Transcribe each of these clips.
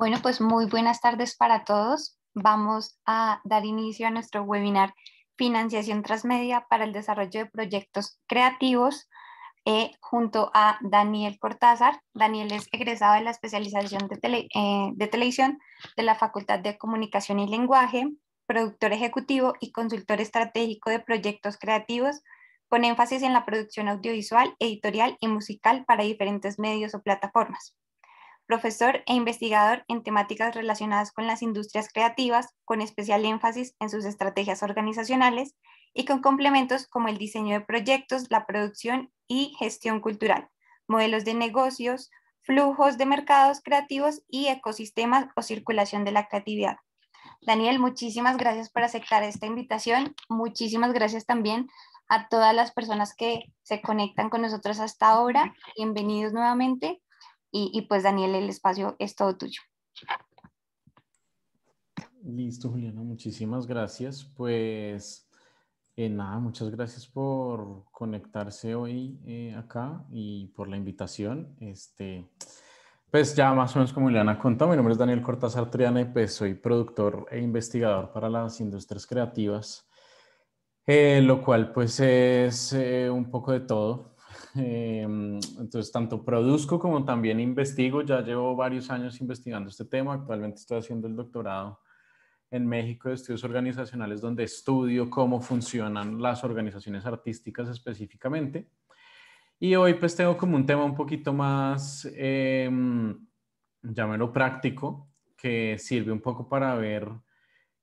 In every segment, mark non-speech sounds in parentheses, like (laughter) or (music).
Bueno, pues muy buenas tardes para todos. Vamos a dar inicio a nuestro webinar Financiación Transmedia para el Desarrollo de Proyectos Creativos eh, junto a Daniel Cortázar. Daniel es egresado de la especialización de, eh, de televisión de la Facultad de Comunicación y Lenguaje, productor ejecutivo y consultor estratégico de proyectos creativos con énfasis en la producción audiovisual, editorial y musical para diferentes medios o plataformas profesor e investigador en temáticas relacionadas con las industrias creativas, con especial énfasis en sus estrategias organizacionales y con complementos como el diseño de proyectos, la producción y gestión cultural, modelos de negocios, flujos de mercados creativos y ecosistemas o circulación de la creatividad. Daniel, muchísimas gracias por aceptar esta invitación. Muchísimas gracias también a todas las personas que se conectan con nosotros hasta ahora. Bienvenidos nuevamente. Y, pues Daniel, el espacio es todo tuyo. Listo, Juliana, muchísimas gracias. Pues eh, nada, muchas gracias por conectarse hoy eh, acá y por la invitación. Este, pues ya más o menos como Juliana contó, mi nombre es Daniel Cortázar Triana y pues soy productor e investigador para las industrias creativas, eh, lo cual pues es un poco de todo. Em, entonces, tanto produzco como también investigo. Ya llevo varios años investigando este tema. Actualmente estoy haciendo el doctorado en México de estudios organizacionales donde estudio cómo funcionan las organizaciones artísticas específicamente. Y hoy pues tengo como un tema un poquito más, em, llámelo práctico, que sirve un poco para ver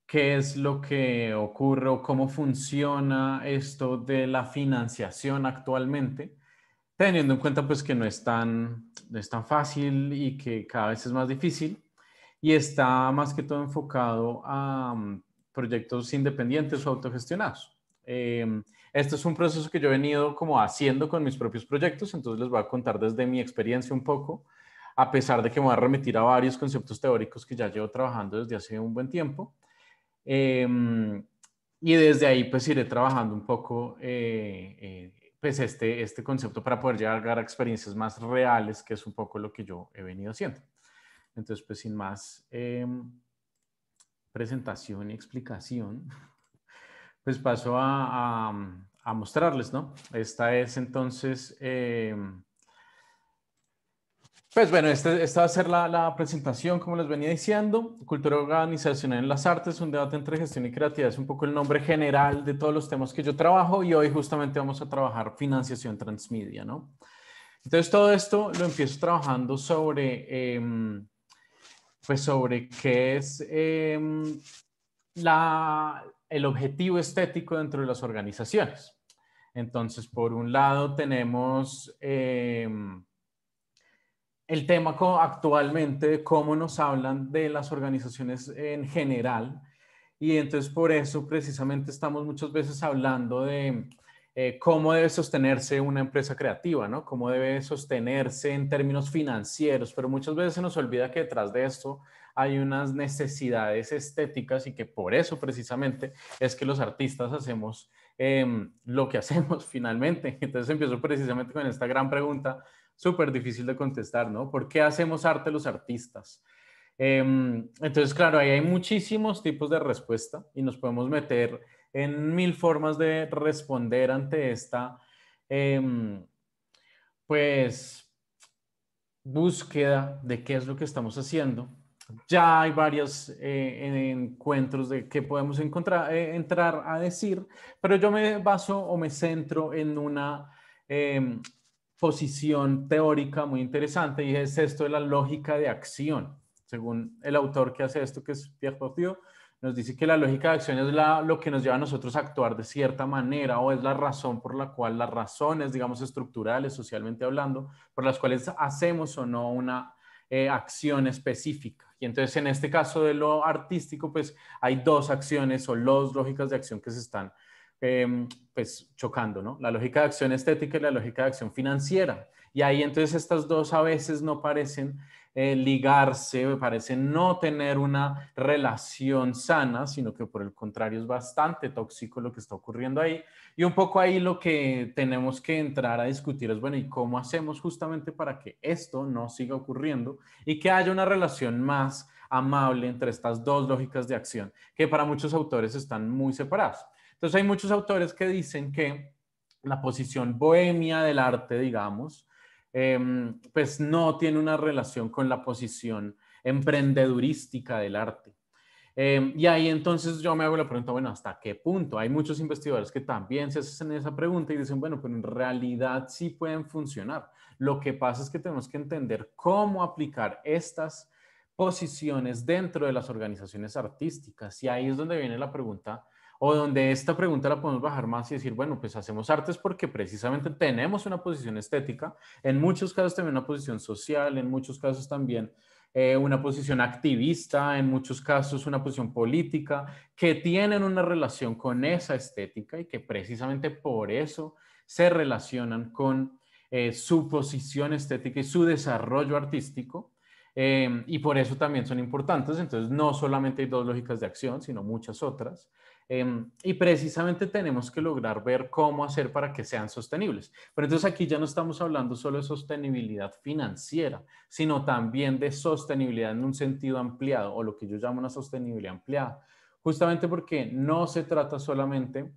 qué es lo que ocurre o cómo funciona esto de la financiación actualmente teniendo en cuenta pues que no es tan, es tan fácil y que cada vez es más difícil y está más que todo enfocado a mm, proyectos independientes o autogestionados. este es un proceso que yo he venido como haciendo con mis propios proyectos, entonces les voy a contar desde mi experiencia un poco, a pesar de que me voy a remitir a varios conceptos teóricos que ya llevo trabajando desde hace un buen tiempo. Em, y desde ahí pues iré trabajando un poco eh, eh pues, este, este concepto para poder llegar a experiencias más reales, que es un poco lo que yo he venido haciendo. Entonces, pues sin más em, presentación y explicación, (laughs) pues paso a, mostrarles, ¿no? Esta es entonces em, pues bueno, este, esta va a ser la, presentación, como les venía diciendo. Cultura organizacional en las artes, un debate entre gestión y creatividad, es un poco el nombre general de todos los temas que yo trabajo y hoy justamente vamos a trabajar financiación transmedia, ¿no? Entonces todo esto lo empiezo trabajando sobre, em, pues sobre qué es em, la, el objetivo estético dentro de las organizaciones. Entonces, por un lado tenemos... Em, el tema actualmente, cómo nos hablan de las organizaciones en general. Y entonces por eso precisamente estamos muchas veces hablando de eh, cómo debe sostenerse una empresa creativa, ¿no? Cómo debe sostenerse en términos financieros, pero muchas veces se nos olvida que detrás de esto hay unas necesidades estéticas y que por eso precisamente es que los artistas hacemos em, lo que hacemos (laughs) finalmente. Entonces empiezo precisamente con esta gran pregunta súper difícil de contestar, ¿no? ¿Por qué hacemos arte los artistas? Em, entonces, claro, ahí hay muchísimos tipos de respuesta y nos podemos meter en mil formas de responder ante esta, em, pues, búsqueda de qué es lo que estamos haciendo. Ya hay varios eh, encuentros de qué podemos encontrar, eh, entrar a decir, pero yo me baso o me centro en una em, posición teórica muy interesante y es esto de la lógica de acción. Según el autor que hace esto, que es Pierre Bourdieu, nos dice que la lógica de acción es la, lo que nos lleva a nosotros a actuar de cierta manera o es la razón por la cual las razones, digamos, estructurales, socialmente hablando, por las cuales hacemos o no una eh, acción específica. Y entonces en este caso de lo artístico, pues hay dos acciones o dos lógicas de acción que se están Em, pues chocando, ¿no? La lógica de acción estética y la lógica de acción financiera. Y ahí entonces estas dos a veces no parecen eh, ligarse, parecen no tener una relación sana, sino que por el contrario es bastante tóxico lo que está ocurriendo ahí. Y un poco ahí lo que tenemos que entrar a discutir es, bueno, ¿y cómo hacemos justamente para que esto no siga ocurriendo y que haya una relación más amable entre estas dos lógicas de acción que para muchos autores están muy separadas? Entonces hay muchos autores que dicen que la posición bohemia del arte, digamos, em, pues no tiene una relación con la posición emprendedurística del arte. Em, y ahí entonces yo me hago la pregunta, bueno, ¿hasta qué punto? Hay muchos investigadores que también se hacen esa pregunta y dicen, bueno, pero en realidad sí pueden funcionar. Lo que pasa es que tenemos que entender cómo aplicar estas posiciones dentro de las organizaciones artísticas. Y ahí es donde viene la pregunta o donde esta pregunta la podemos bajar más y decir, bueno, pues hacemos artes porque precisamente tenemos una posición estética, en muchos casos también una posición social, en muchos casos también eh, una posición activista, en muchos casos una posición política, que tienen una relación con esa estética y que precisamente por eso se relacionan con eh, su posición estética y su desarrollo artístico. Eh, y por eso también son importantes. Entonces, no solamente hay dos lógicas de acción, sino muchas otras. Em, y precisamente tenemos que lograr ver cómo hacer para que sean sostenibles. Pero entonces aquí ya no estamos hablando solo de sostenibilidad financiera, sino también de sostenibilidad en un sentido ampliado o lo que yo llamo una sostenibilidad ampliada, justamente porque no se trata solamente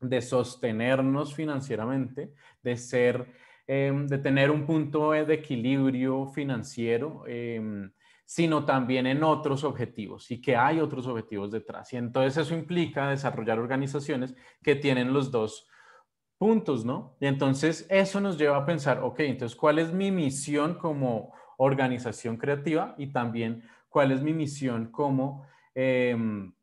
de sostenernos financieramente, de ser, em, de tener un punto de equilibrio financiero. Em, sino también en otros objetivos y que hay otros objetivos detrás. Y entonces eso implica desarrollar organizaciones que tienen los dos puntos, ¿no? Y entonces eso nos lleva a pensar, ok, entonces, ¿cuál es mi misión como organización creativa y también cuál es mi misión como, em,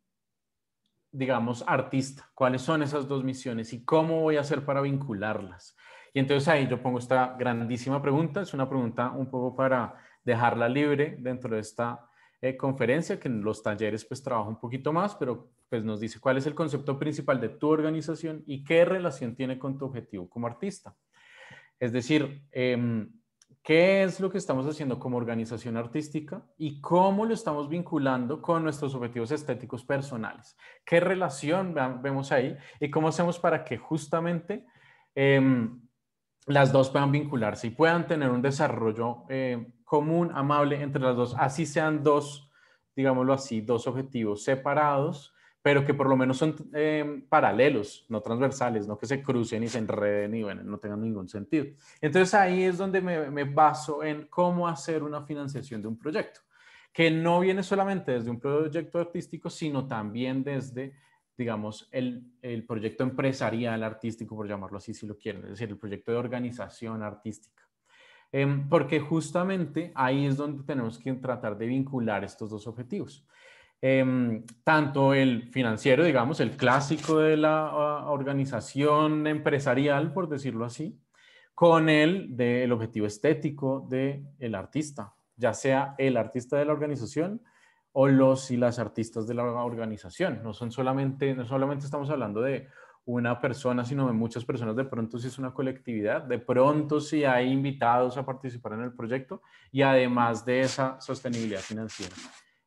digamos, artista? ¿Cuáles son esas dos misiones y cómo voy a hacer para vincularlas? Y entonces ahí yo pongo esta grandísima pregunta, es una pregunta un poco para dejarla libre dentro de esta eh, conferencia, que en los talleres pues trabaja un poquito más, pero pues nos dice cuál es el concepto principal de tu organización y qué relación tiene con tu objetivo como artista. Es decir, em, qué es lo que estamos haciendo como organización artística y cómo lo estamos vinculando con nuestros objetivos estéticos personales. ¿Qué relación vemos ahí y cómo hacemos para que justamente em, las dos puedan vincularse y puedan tener un desarrollo eh, común, amable entre las dos, así sean dos, digámoslo así, dos objetivos separados, pero que por lo menos son em, paralelos, no transversales, no que se crucen y se enreden y no tengan ningún sentido. Entonces ahí es donde me, baso en cómo hacer una financiación de un proyecto, que no viene solamente desde un proyecto artístico, sino también desde digamos, el, el proyecto empresarial artístico, por llamarlo así, si lo quieren, es decir, el proyecto de organización artística. Em, porque justamente ahí es donde tenemos que tratar de vincular estos dos objetivos. Em, tanto el financiero, digamos, el clásico de la ah, organización empresarial, por decirlo así, con el del objetivo estético del de artista, ya sea el artista de la organización o los y las artistas de la organización. No son solamente, no solamente estamos hablando de una persona, sino de muchas personas, de pronto si es una colectividad, de pronto si hay invitados a participar en el proyecto y además de esa sostenibilidad financiera.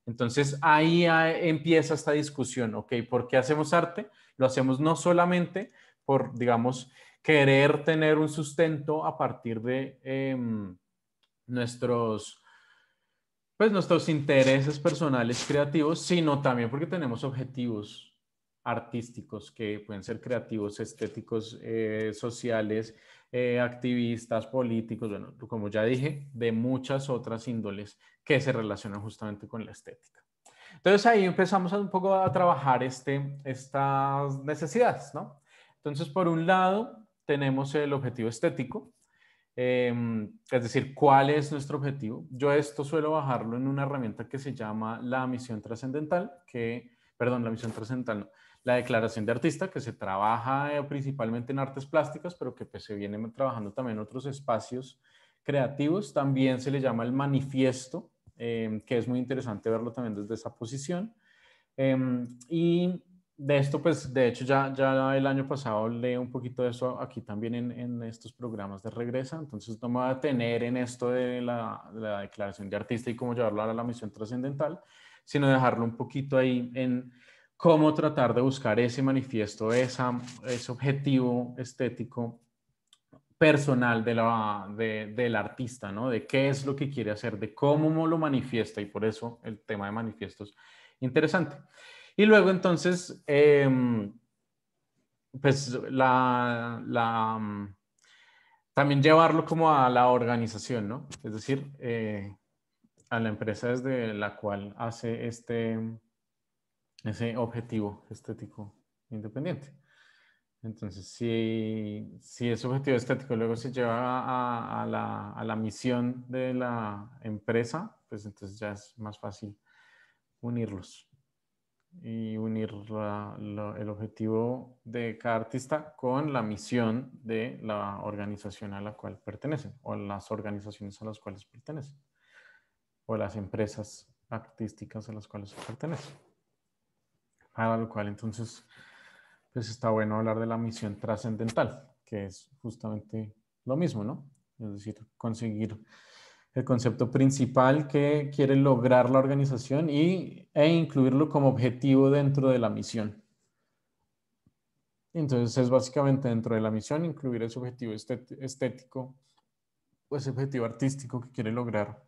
Entonces ahí empieza esta discusión, ¿ok? ¿Por qué hacemos arte? Lo hacemos no solamente por, digamos, querer tener un sustento a partir de em, nuestros, pues, nuestros intereses personales creativos, sino también porque tenemos objetivos artísticos que pueden ser creativos, estéticos, eh, sociales, eh, activistas, políticos, bueno, como ya dije, de muchas otras índoles que se relacionan justamente con la estética. Entonces ahí empezamos un poco a trabajar este, estas necesidades, ¿no? Entonces, por un lado, tenemos el objetivo estético, em, es decir, cuál es nuestro objetivo. Yo esto suelo bajarlo en una herramienta que se llama la misión trascendental, que, perdón, la misión trascendental, no, la declaración de artista, que se trabaja eh, principalmente en artes plásticas, pero que pues, se viene trabajando también en otros espacios creativos. También se le llama el manifiesto, em, que es muy interesante verlo también desde esa posición. Em, y de esto, pues, de hecho, ya, ya el año pasado leí un poquito de eso aquí también en, estos programas de regresa, entonces no me voy a detener en esto de la, de la declaración de artista y cómo llevarlo a la misión trascendental, sino dejarlo un poquito ahí en cómo tratar de buscar ese manifiesto, esa, ese objetivo estético personal de la, del artista, ¿no? De qué es lo que quiere hacer, de cómo lo manifiesta y por eso el tema de manifiestos interesante. Y luego entonces, em, pues la, la, mm, también llevarlo como a la organización, ¿no? Es decir, eh, a la empresa desde la cual hace este ese objetivo estético independiente. Entonces, si, si ese objetivo estético luego se lleva a, la, misión de la empresa, pues entonces ya es más fácil unirlos y unir el objetivo de cada artista con la misión de la organización a la cual pertenecen o las organizaciones a las cuales pertenecen o las empresas artísticas a las cuales pertenecen a lo cual entonces pues está bueno hablar de la misión trascendental, que es justamente lo mismo, ¿no? Es decir, conseguir el concepto principal que quiere lograr la organización y, e incluirlo como objetivo dentro de la misión. Entonces es básicamente dentro de la misión incluir ese objetivo estético o ese objetivo artístico que quiere lograr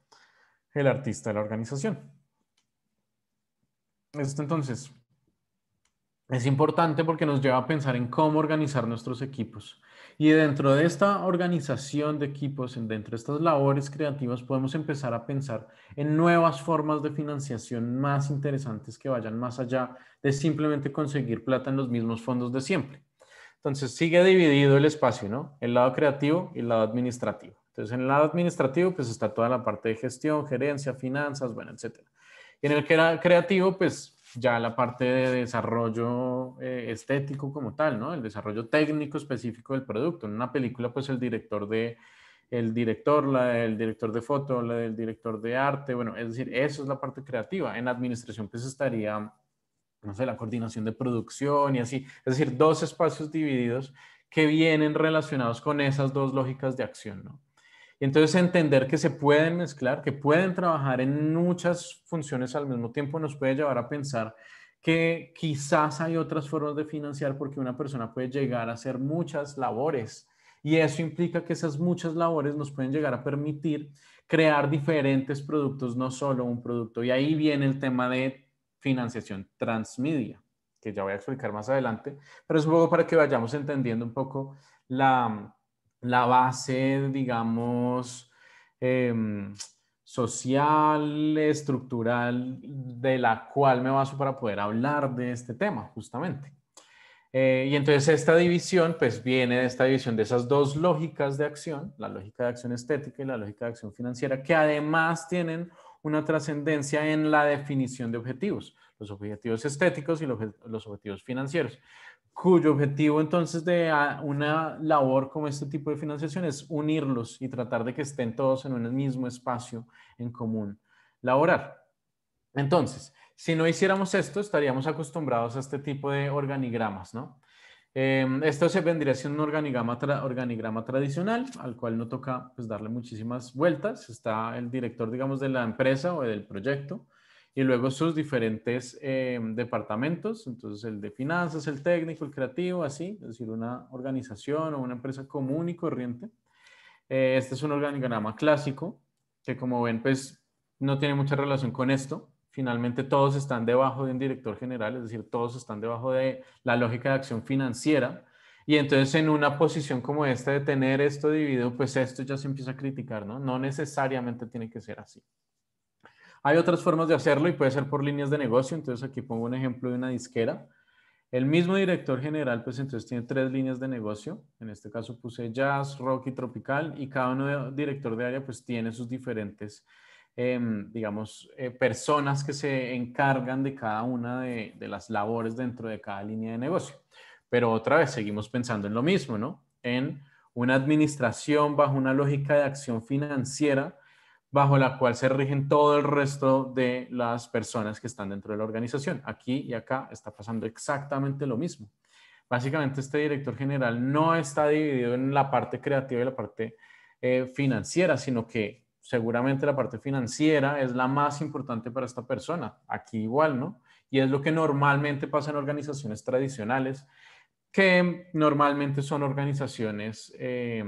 el artista de la organización. Esto entonces es importante porque nos lleva a pensar en cómo organizar nuestros equipos. Y dentro de esta organización de equipos, dentro de estas labores creativas, podemos empezar a pensar en nuevas formas de financiación más interesantes que vayan más allá de simplemente conseguir plata en los mismos fondos de siempre. Entonces sigue dividido el espacio, ¿no? El lado creativo y el lado administrativo. Entonces en el lado administrativo pues está toda la parte de gestión, gerencia, finanzas, bueno, etcétera. Y en el creativo pues ya la parte de desarrollo eh, estético como tal, ¿no? El desarrollo técnico específico del producto. En una película, pues el director de el director, la del director de foto, la del director de arte, bueno, es decir, eso es la parte creativa. En administración, pues estaría, no sé, la coordinación de producción y así. Es decir, dos espacios divididos que vienen relacionados con esas dos lógicas de acción, ¿no? entonces entender que se pueden mezclar, que pueden trabajar en muchas funciones al mismo tiempo nos puede llevar a pensar que quizás hay otras formas de financiar porque una persona puede llegar a hacer muchas labores y eso implica que esas muchas labores nos pueden llegar a permitir crear diferentes productos, no solo un producto. Y ahí viene el tema de financiación transmedia, que ya voy a explicar más adelante, pero es un para que vayamos entendiendo un poco la, la base, digamos, em, social, estructural, de la cual me baso para poder hablar de este tema, justamente. Eh, y entonces esta división, pues viene de esta división de esas dos lógicas de acción, la lógica de acción estética y la lógica de acción financiera, que además tienen una trascendencia en la definición de objetivos, los objetivos estéticos y los objetivos financieros cuyo objetivo entonces de ah, una labor como este tipo de financiación es unirlos y tratar de que estén todos en un mismo espacio en común laboral. Entonces, si no hiciéramos esto, estaríamos acostumbrados a este tipo de organigramas, ¿no? Em, esto se vendría siendo un organigrama, organigrama tradicional, al cual no toca pues, darle muchísimas vueltas. Está el director, digamos, de la empresa o del proyecto y luego sus diferentes eh, departamentos, entonces el de finanzas, el técnico, el creativo, así, es decir, una organización o una empresa común y corriente. Eh, este es un organigrama clásico que como ven, pues no tiene mucha relación con esto. Finalmente todos están debajo de un director general, es decir, todos están debajo de la lógica de acción financiera. Y entonces en una posición como esta de tener esto dividido, pues esto ya se empieza a criticar, ¿no? No necesariamente tiene que ser así. Hay otras formas de hacerlo y puede ser por líneas de negocio. Entonces aquí pongo un ejemplo de una disquera. El mismo director general, pues entonces tiene tres líneas de negocio. En este caso puse jazz, rock y tropical y cada uno de, director de área pues tiene sus diferentes, em, digamos, eh, personas que se encargan de cada una de las labores dentro de cada línea de negocio. Pero otra vez seguimos pensando en lo mismo, ¿no? En una administración bajo una lógica de acción financiera bajo la cual se rigen todo el resto de las personas que están dentro de la organización. Aquí y acá está pasando exactamente lo mismo. Básicamente este director general no está dividido en la parte creativa y la parte eh, financiera, sino que seguramente la parte financiera es la más importante para esta persona. Aquí igual, ¿no? Y es lo que normalmente pasa en organizaciones tradicionales, que normalmente son organizaciones... Eh,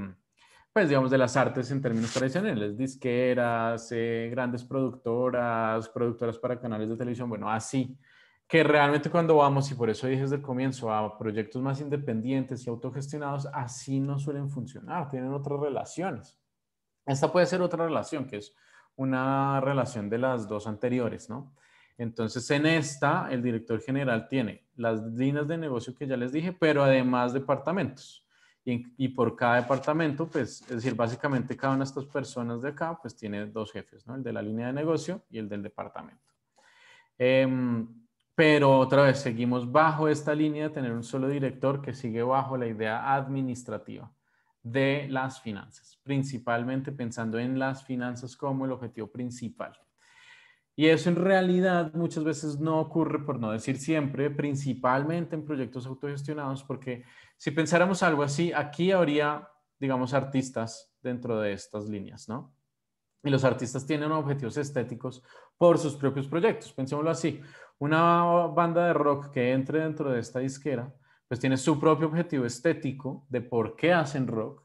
pues digamos, de las artes en términos tradicionales, disqueras, eh, grandes productoras, productoras para canales de televisión, bueno, así, que realmente cuando vamos, y por eso dije desde el comienzo, a proyectos más independientes y autogestionados, así no suelen funcionar, tienen otras relaciones. Esta puede ser otra relación, que es una relación de las dos anteriores, ¿no? Entonces, en esta, el director general tiene las líneas de negocio que ya les dije, pero además departamentos y, por cada departamento, pues, es decir, básicamente cada una de estas personas de acá, pues tiene dos jefes, ¿no? El de la línea de negocio y el del departamento. Em, pero otra vez, seguimos bajo esta línea de tener un solo director que sigue bajo la idea administrativa de las finanzas, principalmente pensando en las finanzas como el objetivo principal. Y eso en realidad muchas veces no ocurre, por no decir siempre, principalmente en proyectos autogestionados, porque si pensáramos algo así, aquí habría, digamos, artistas dentro de estas líneas, ¿no? Y los artistas tienen objetivos estéticos por sus propios proyectos. Pensémoslo así. Una banda de rock que entre dentro de esta disquera, pues tiene su propio objetivo estético de por qué hacen rock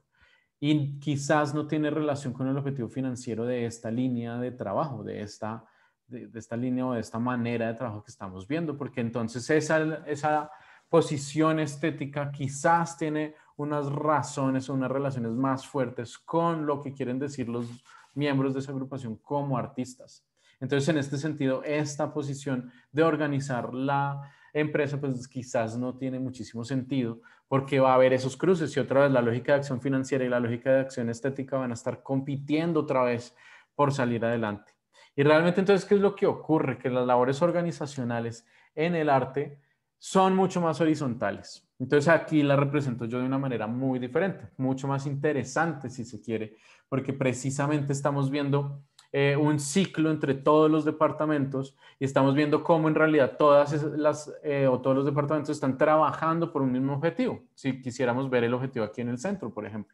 y quizás no tiene relación con el objetivo financiero de esta línea de trabajo, de esta, de, esta línea o de esta manera de trabajo que estamos viendo, porque entonces esa posición estética quizás tiene unas razones o unas relaciones más fuertes con lo que quieren decir los miembros de esa agrupación como artistas. Entonces, en este sentido, esta posición de organizar la empresa, pues quizás no tiene muchísimo sentido porque va a haber esos cruces y otra vez la lógica de acción financiera y la lógica de acción estética van a estar compitiendo otra vez por salir adelante. Y realmente entonces, ¿qué es lo que ocurre? Que las labores organizacionales en el arte son mucho más horizontales. Entonces aquí la represento yo de una manera muy diferente, mucho más interesante si se quiere, porque precisamente estamos viendo eh, un ciclo entre todos los departamentos y estamos viendo cómo en realidad todas las eh, o todos los departamentos están trabajando por un mismo objetivo. Si quisiéramos ver el objetivo aquí en el centro, por ejemplo.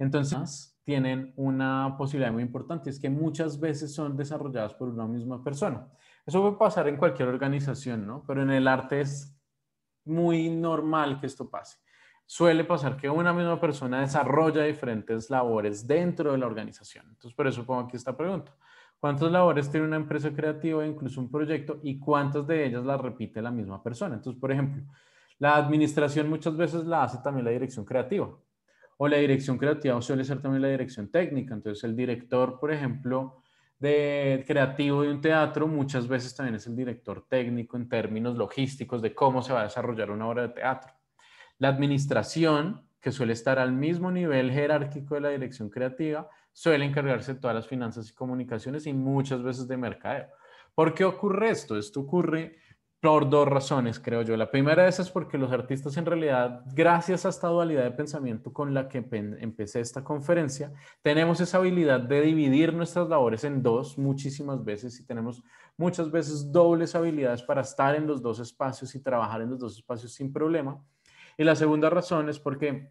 Entonces, tienen una posibilidad muy importante, es que muchas veces son desarrolladas por una misma persona. Eso puede pasar en cualquier organización, ¿no? Pero en el arte es muy normal que esto pase. Suele pasar que una misma persona desarrolla diferentes labores dentro de la organización. Entonces, por eso pongo aquí esta pregunta. ¿Cuántas labores tiene una empresa creativa, incluso un proyecto, y cuántas de ellas las repite la misma persona? Entonces, por ejemplo, la administración muchas veces la hace también la dirección creativa o la dirección creativa suele ser también la dirección técnica. Entonces el director, por ejemplo, de creativo de un teatro muchas veces también es el director técnico en términos logísticos de cómo se va a desarrollar una obra de teatro. La administración, que suele estar al mismo nivel jerárquico de la dirección creativa, suele encargarse de todas las finanzas y comunicaciones y muchas veces de mercadeo. ¿Por qué ocurre esto? Esto ocurre por dos razones, creo yo. La primera de esas es porque los artistas en realidad, gracias a esta dualidad de pensamiento con la que empecé esta conferencia, tenemos esa habilidad de dividir nuestras labores en dos muchísimas veces y tenemos muchas veces dobles habilidades para estar en los dos espacios y trabajar en los dos espacios sin problema. Y la segunda razón es porque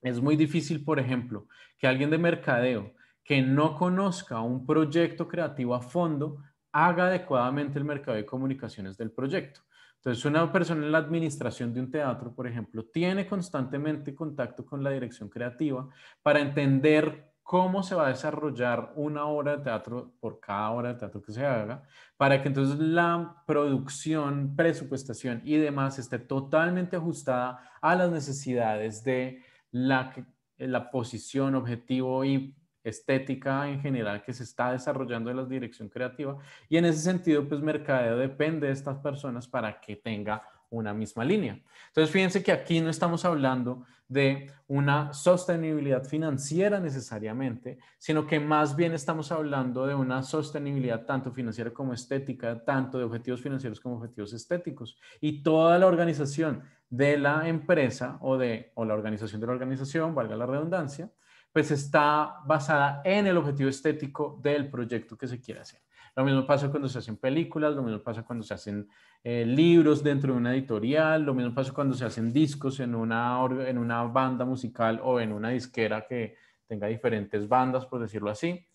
es muy difícil, por ejemplo, que alguien de mercadeo que no conozca un proyecto creativo a fondo haga adecuadamente el mercado de comunicaciones del proyecto. Entonces, una persona en la administración de un teatro, por ejemplo, tiene constantemente contacto con la dirección creativa para entender cómo se va a desarrollar una obra de teatro por cada hora de teatro que se haga, para que entonces la producción, presupuestación y demás esté totalmente ajustada a las necesidades de la, la posición, objetivo y estética en general que se está desarrollando en la dirección creativa y en ese sentido pues mercadeo depende de estas personas para que tenga una misma línea. Entonces fíjense que aquí no estamos hablando de una sostenibilidad financiera necesariamente, sino que más bien estamos hablando de una sostenibilidad tanto financiera como estética, tanto de objetivos financieros como objetivos estéticos. Y toda la organización de la empresa o de la organización de la organización, valga la redundancia, pues está basada en el objetivo estético del proyecto que se quiere hacer. Lo mismo pasa cuando se hacen películas, lo mismo pasa cuando se hacen eh, libros dentro de una editorial, lo mismo pasa cuando se hacen discos en una, en una banda musical o en una disquera que tenga diferentes bandas, por decirlo así,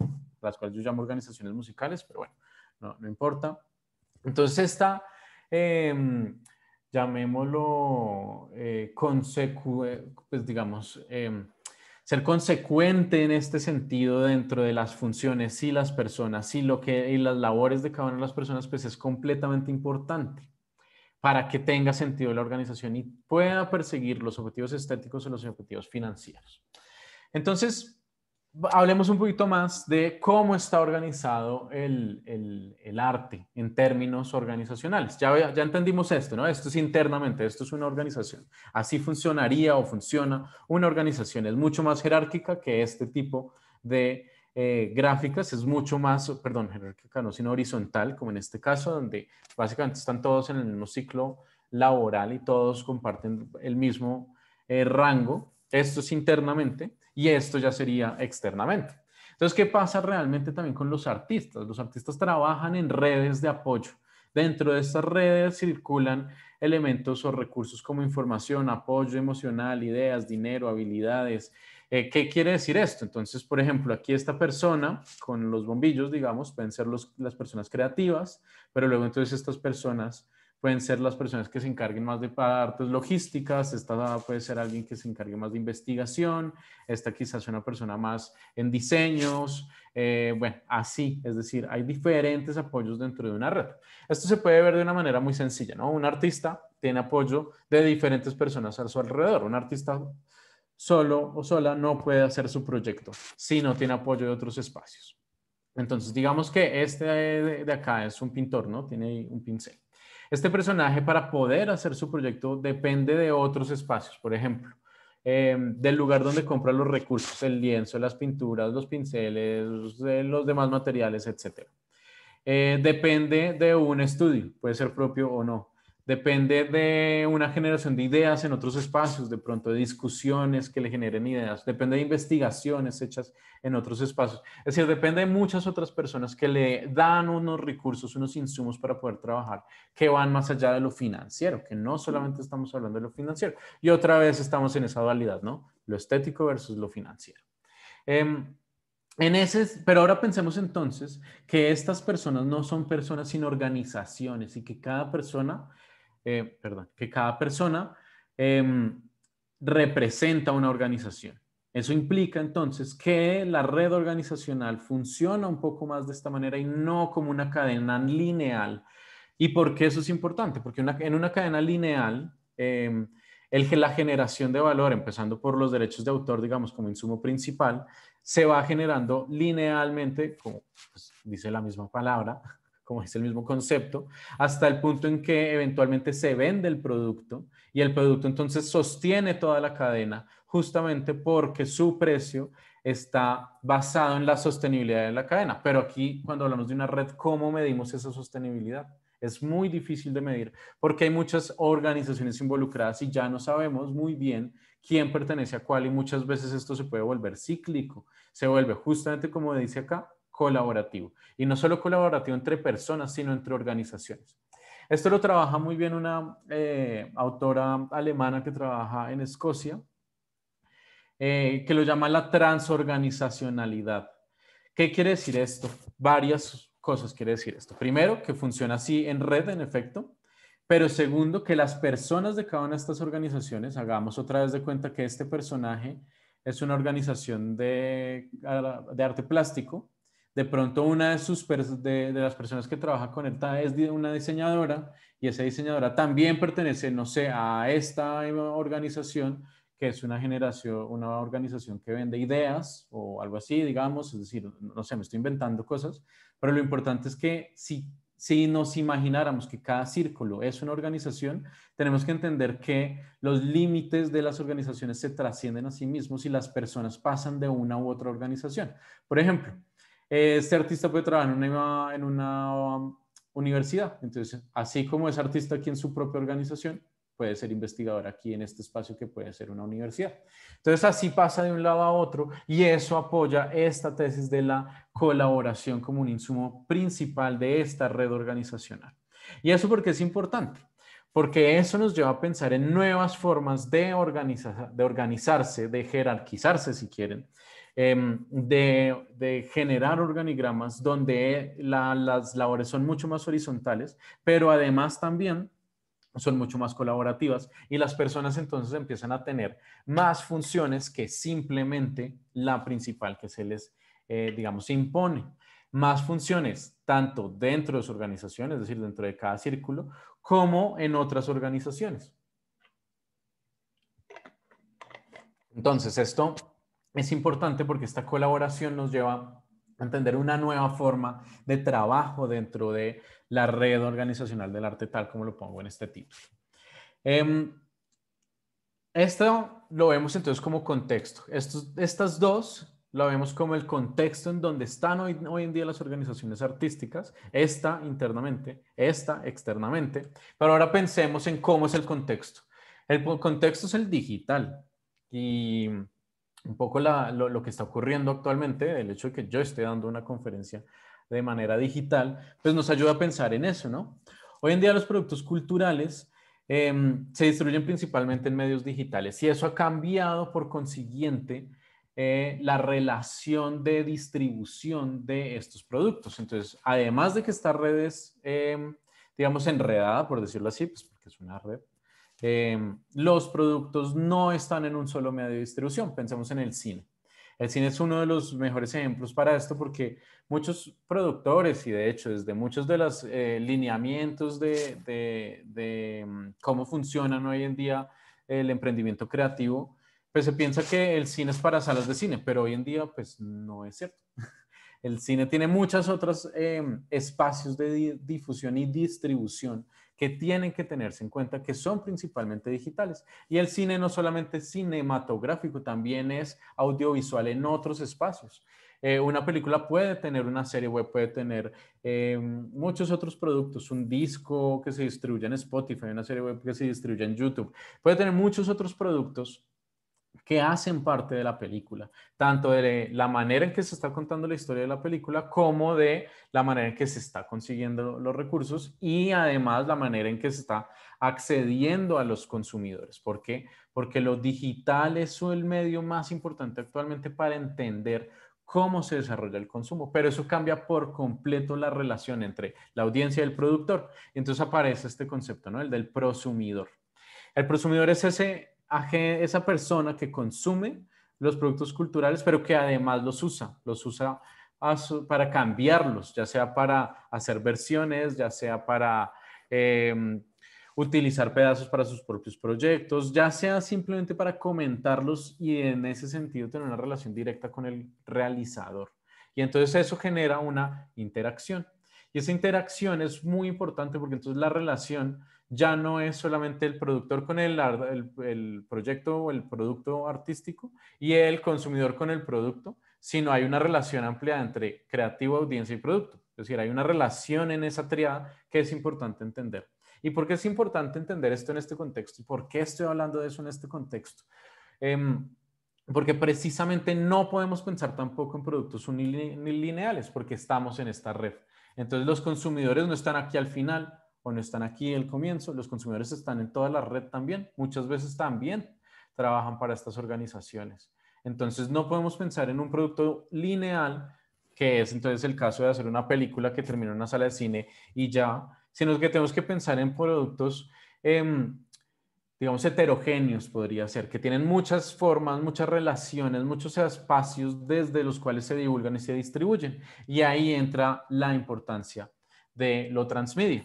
las cuales yo llamo organizaciones musicales, pero bueno, no, no importa. Entonces esta, em, llamémoslo, eh, eh, pues digamos, em, ser consecuente en este sentido dentro de las funciones y las personas y lo que y las labores de cada una de las personas pues es completamente importante para que tenga sentido la organización y pueda perseguir los objetivos estéticos y los objetivos financieros. Entonces, hablemos un poquito más de cómo está organizado el, arte en términos organizacionales. Ya, ya entendimos esto, ¿no? Esto es internamente, esto es una organización. Así funcionaría o funciona una organización. Es mucho más jerárquica que este tipo de eh, gráficas. Es mucho más, perdón, jerárquica no, sino horizontal, como en este caso, donde básicamente están todos en el mismo ciclo laboral y todos comparten el mismo eh, rango. Esto es internamente y esto ya sería externamente. Entonces, ¿qué pasa realmente también con los artistas? Los artistas trabajan en redes de apoyo. Dentro de estas redes circulan elementos o recursos como información, apoyo emocional, ideas, dinero, habilidades. Eh, ¿Qué quiere decir esto? Entonces, por ejemplo, aquí esta persona con los bombillos, digamos, pueden ser los, las personas creativas, pero luego entonces estas personas pueden ser las personas que se encarguen más de partes logísticas, esta puede ser alguien que se encargue más de investigación, esta quizás una persona más en diseños, eh, bueno, así, es decir, hay diferentes apoyos dentro de una red. Esto se puede ver de una manera muy sencilla, ¿no? Un artista tiene apoyo de diferentes personas a su alrededor, un artista solo o sola no puede hacer su proyecto si no tiene apoyo de otros espacios. Entonces, digamos que este de acá es un pintor, ¿no? Tiene un pincel este personaje para poder hacer su proyecto depende de otros espacios, por ejemplo, em, del lugar donde compra los recursos, el lienzo, las pinturas, los pinceles, los demás materiales, etc. Eh, depende de un estudio, puede ser propio o no Depende de una generación de ideas en otros espacios, de pronto de discusiones que le generen ideas, depende de investigaciones hechas en otros espacios. Es decir, depende de muchas otras personas que le dan unos recursos, unos insumos para poder trabajar que van más allá de lo financiero, que no solamente estamos hablando de lo financiero. Y otra vez estamos en esa dualidad, ¿no? Lo estético versus lo financiero. Em, en ese, pero ahora pensemos entonces que estas personas no son personas sin organizaciones y que cada persona eh, perdón, que cada persona em, representa una organización. Eso implica entonces que la red organizacional funciona un poco más de esta manera y no como una cadena lineal. ¿Y por qué eso es importante? Porque en una cadena lineal, eh, el, la generación de valor, empezando por los derechos de autor, digamos, como insumo principal, se va generando linealmente, como pues, dice la misma palabra, como es el mismo concepto, hasta el punto en que eventualmente se vende el producto y el producto entonces sostiene toda la cadena justamente porque su precio está basado en la sostenibilidad de la cadena. Pero aquí, cuando hablamos de una red, ¿cómo medimos esa sostenibilidad? Es muy difícil de medir porque hay muchas organizaciones involucradas y ya no sabemos muy bien quién pertenece a cuál y muchas veces esto se puede volver cíclico. Se vuelve justamente como dice acá, colaborativo. Y no solo colaborativo entre personas, sino entre organizaciones. Esto lo trabaja muy bien una eh, autora alemana que trabaja en Escocia, eh, que lo llama la transorganizacionalidad. ¿Qué quiere decir esto? Varias cosas quiere decir esto. Primero, que funciona así en red, en efecto. Pero segundo, que las personas de cada una de estas organizaciones, hagamos otra vez de cuenta que este personaje es una organización de arte plástico, de pronto una de, sus de, las personas que trabaja con él es una diseñadora y esa diseñadora también pertenece, no sé, a esta organización que es una generación, una organización que vende ideas o algo así, digamos, es decir, no sé, me estoy inventando cosas, pero lo importante es que si, si nos imagináramos que cada círculo es una organización, tenemos que entender que los límites de las organizaciones se trascienden a sí mismos y las personas pasan de una u otra organización. Por ejemplo, eh, este artista puede trabajar en una, um, universidad. Entonces, así como es artista aquí en su propia organización, puede ser investigador aquí en este espacio que puede ser una universidad. Entonces así pasa de un lado a otro y eso apoya esta tesis de la colaboración como un insumo principal de esta red organizacional. Y eso porque es importante, porque eso nos lleva a pensar en nuevas formas de, de organizarse, de jerarquizarse si quieren, Em, de, generar organigramas donde las labores son mucho más horizontales, pero además también son mucho más colaborativas y las personas entonces empiezan a tener más funciones que simplemente la principal que se les, eh, digamos, impone. Más funciones, tanto dentro de su organización, es decir, dentro de cada círculo, como en otras organizaciones. Entonces, esto es importante porque esta colaboración nos lleva a entender una nueva forma de trabajo dentro de la red organizacional del arte, tal como lo pongo en este título. Em, esto lo vemos entonces como contexto. Estos, estas dos lo vemos como el contexto en donde están hoy, hoy, en día las organizaciones artísticas, esta internamente, esta externamente. Pero ahora pensemos en cómo es el contexto. El contexto es el digital y un poco lo, que está ocurriendo actualmente, el hecho de que yo esté dando una conferencia de manera digital, pues nos ayuda a pensar en eso, ¿no? Hoy en día los productos culturales em, se distribuyen principalmente en medios digitales y eso ha cambiado por consiguiente eh, la relación de distribución de estos productos. Entonces, además de que esta red es, em, digamos, enredada, por decirlo así, pues porque es una red, Em, los productos no están en un solo medio de distribución. Pensemos en el cine. El cine es uno de los mejores ejemplos para esto porque muchos productores y de hecho desde muchos de los eh, lineamientos de, em, cómo funcionan hoy en día el emprendimiento creativo, pues se piensa que el cine es para salas de cine, pero hoy en día pues no es cierto. (laughs) El cine tiene muchos otros em, espacios de difusión y distribución que tienen que tenerse en cuenta que son principalmente digitales. Y el cine no solamente es cinematográfico, también es audiovisual en otros espacios. Eh, una película puede tener una serie web, puede tener em, muchos otros productos, un disco que se distribuye en Spotify, una serie web que se distribuye en YouTube, puede tener muchos otros productos que hacen parte de la película, tanto de la manera en que se está contando la historia de la película como de la manera en que se está consiguiendo los recursos y además la manera en que se está accediendo a los consumidores. ¿Por qué? Porque lo digital es el medio más importante actualmente para entender cómo se desarrolla el consumo, pero eso cambia por completo la relación entre la audiencia y el productor. Entonces aparece este concepto, ¿no? El del prosumidor. El prosumidor es ese esa persona que consume los productos culturales, pero que además los usa, los usa para cambiarlos, ya sea para hacer versiones, ya sea para em, utilizar pedazos para sus propios proyectos, ya sea simplemente para comentarlos y en ese sentido tener una relación directa con el realizador. Y entonces eso genera una interacción. Y esa interacción es muy importante porque entonces la relación ya no es solamente el productor con el, proyecto o el producto artístico y el consumidor con el producto, sino hay una relación amplia entre creativo, audiencia y producto. Es decir, hay una relación en esa triada que es importante entender. ¿Y por qué es importante entender esto en este contexto? ¿Y por qué estoy hablando de eso en este contexto? Em, porque precisamente no podemos pensar tampoco en productos unilineales, porque estamos en esta red. Entonces los consumidores no están aquí al final, no están aquí el comienzo, los consumidores están en toda la red también, muchas veces también trabajan para estas organizaciones. Entonces no podemos pensar en un producto lineal, que es entonces el caso de hacer una película que termina en una sala de cine y ya, sino que tenemos que pensar en productos, em, digamos, heterogéneos, podría ser, que tienen muchas formas, muchas relaciones, muchos espacios desde los cuales se divulgan y se distribuyen. Y ahí entra la importancia de lo transmedia.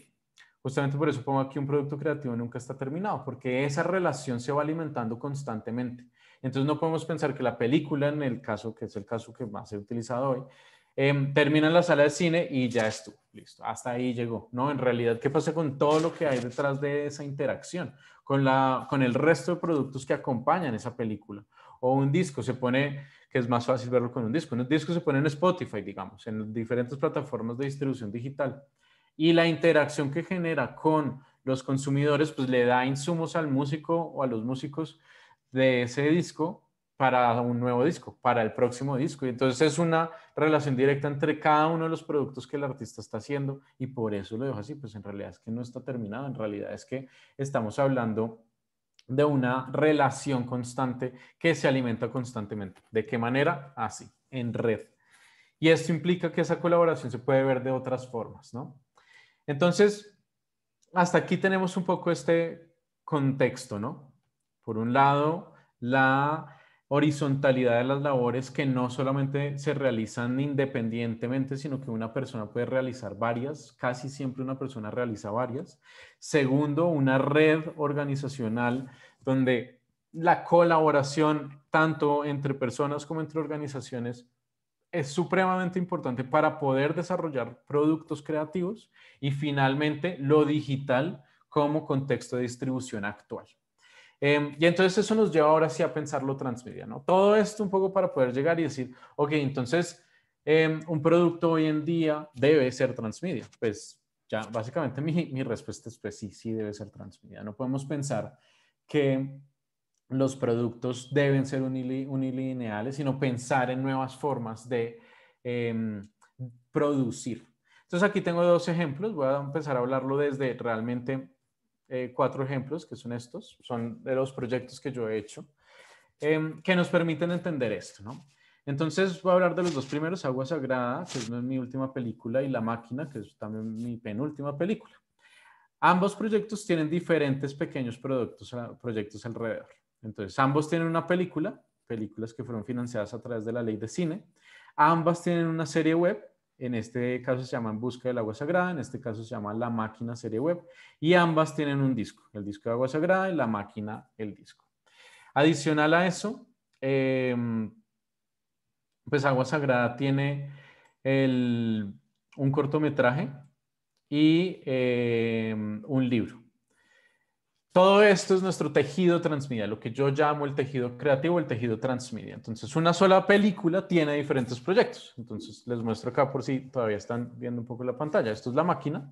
Justamente por eso pongo aquí un producto creativo nunca está terminado, porque esa relación se va alimentando constantemente. Entonces no podemos pensar que la película, en el caso que es el caso que más he utilizado hoy, em, termina en la sala de cine y ya estuvo, listo, hasta ahí llegó. No, en realidad, ¿qué pasa con todo lo que hay detrás de esa interacción? Con, la, con el resto de productos que acompañan esa película. O un disco se pone, que es más fácil verlo con un disco, un disco se pone en Spotify, digamos, en diferentes plataformas de distribución digital y la interacción que genera con los consumidores, pues le da insumos al músico o a los músicos de ese disco para un nuevo disco, para el próximo disco. Y entonces es una relación directa entre cada uno de los productos que el artista está haciendo y por eso lo dejo así, pues en realidad es que no está terminado, en realidad es que estamos hablando de una relación constante que se alimenta constantemente. ¿De qué manera? Así, en red. Y esto implica que esa colaboración se puede ver de otras formas, ¿no? Entonces, hasta aquí tenemos un poco este contexto, ¿no? Por un lado, la horizontalidad de las labores que no solamente se realizan independientemente, sino que una persona puede realizar varias, casi siempre una persona realiza varias. Segundo, una red organizacional donde la colaboración tanto entre personas como entre organizaciones es supremamente importante para poder desarrollar productos creativos y finalmente lo digital como contexto de distribución actual. Em, y entonces eso nos lleva ahora sí a pensar lo transmedia, ¿no? Todo esto un poco para poder llegar y decir, ok, entonces em, un producto hoy en día debe ser transmedia. Pues ya básicamente mi, mi respuesta es pues sí, sí debe ser transmedia. No podemos pensar que los productos deben ser unilineales, sino pensar en nuevas formas de em, producir. Entonces aquí tengo dos ejemplos, voy a empezar a hablarlo desde realmente eh, cuatro ejemplos, que son estos, son de los proyectos que yo he hecho, em, que nos permiten entender esto, ¿no? Entonces voy a hablar de los dos primeros, Agua Sagrada, que es mi última película, y La Máquina, que es también mi penúltima película. Ambos proyectos tienen diferentes pequeños productos, proyectos alrededor. Entonces, ambos tienen una película, películas que fueron financiadas a través de la ley de cine. Ambas tienen una serie web, en este caso se llama En Busca del Agua Sagrada, en este caso se llama La Máquina Serie Web, y ambas tienen un disco, el disco de Agua Sagrada y La Máquina, el disco. Adicional a eso, em, pues Agua Sagrada tiene un cortometraje y em, un libro. Todo esto es nuestro tejido transmedia, lo que yo llamo el tejido creativo, el tejido transmedia. Entonces, una sola película tiene diferentes proyectos. Entonces, les muestro acá por si todavía están viendo un poco la pantalla. Esto es la máquina.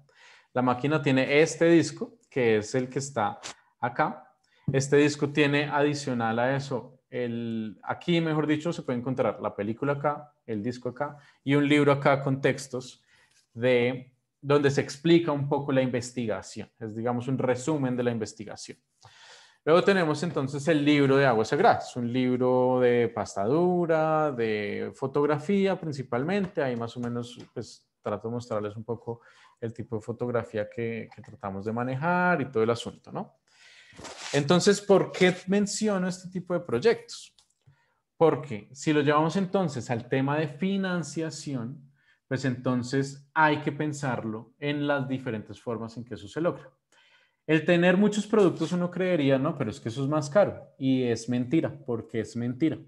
La máquina tiene este disco, que es el que está acá. Este disco tiene adicional a eso, el, aquí, mejor dicho, se puede encontrar la película acá, el disco acá y un libro acá con textos de donde se explica un poco la investigación. Es, digamos, un resumen de la investigación. Luego tenemos entonces el libro de Aguas Sagradas, un libro de pastadura, de fotografía principalmente. Ahí más o menos pues, trato de mostrarles un poco el tipo de fotografía que, que tratamos de manejar y todo el asunto, ¿no? Entonces, ¿por qué menciono este tipo de proyectos? Porque si lo llevamos entonces al tema de financiación, pues entonces hay que pensarlo en las diferentes formas en que eso se logra. El tener muchos productos uno creería, no, pero es que eso es más caro y es mentira, porque es mentira,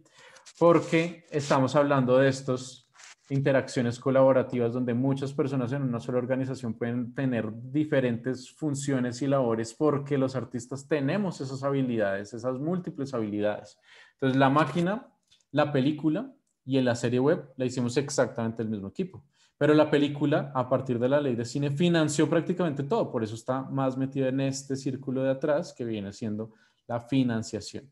porque estamos hablando de estas interacciones colaborativas donde muchas personas en una sola organización pueden tener diferentes funciones y labores porque los artistas tenemos esas habilidades, esas múltiples habilidades. Entonces la máquina, la película y en la serie web la hicimos exactamente el mismo equipo. Pero la película, a partir de la ley de cine, financió prácticamente todo, por eso está más metida en este círculo de atrás que viene siendo la financiación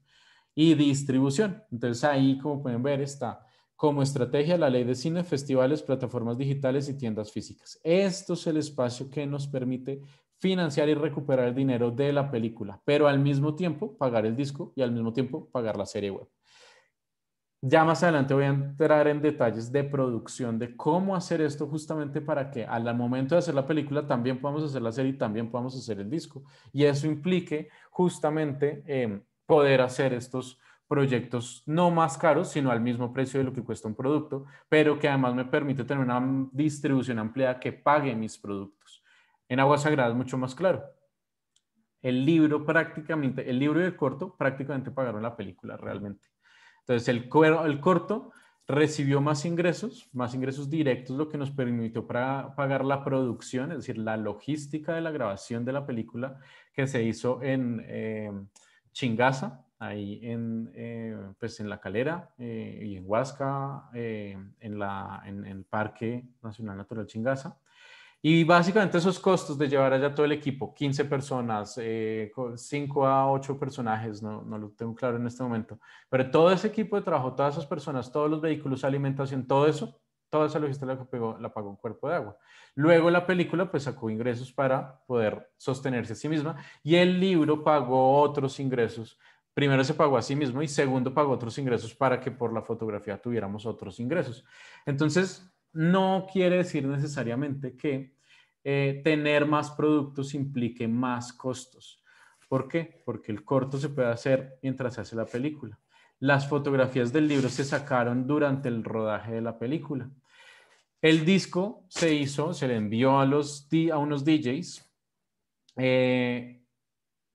y distribución. Entonces ahí, como pueden ver, está como estrategia la ley de cine, festivales, plataformas digitales y tiendas físicas. Esto es el espacio que nos permite financiar y recuperar el dinero de la película, pero al mismo tiempo pagar el disco y al mismo tiempo pagar la serie web. Ya más adelante voy a entrar en detalles de producción, de cómo hacer esto justamente para que al momento de hacer la película también podamos hacer la serie y también podamos hacer el disco. Y eso implique justamente em, poder hacer estos proyectos no más caros, sino al mismo precio de lo que cuesta un producto, pero que además me permite tener una distribución amplia que pague mis productos. En Agua Sagrada es mucho más claro. El libro prácticamente, el libro y el corto prácticamente pagaron la película realmente. Entonces, el, corto recibió más ingresos, más ingresos directos, lo que nos permitió pagar la producción, es decir, la logística de la grabación de la película que se hizo en eh, Chingaza, ahí en, eh, pues, en La Calera eh, y en Huasca, eh, en, en, el Parque Nacional Natural Chingaza. Y básicamente esos costos de llevar allá todo el equipo, 15 personas, eh, 5 a 8 personajes, no, lo tengo claro en este momento, pero todo ese equipo de trabajo, todas esas personas, todos los vehículos, alimentación, todo eso, toda esa logística la, pagó, la pagó un cuerpo de agua. Luego la película pues sacó ingresos para poder sostenerse a sí misma y el libro pagó otros ingresos. Primero se pagó a sí mismo y segundo pagó otros ingresos para que por la fotografía tuviéramos otros ingresos. Entonces, no quiere decir necesariamente que eh, tener más productos implique más costos. ¿Por qué? Porque el corto se puede hacer mientras se hace la película. Las fotografías del libro se sacaron durante el rodaje de la película. El disco se hizo, se le envió a, unos DJs eh,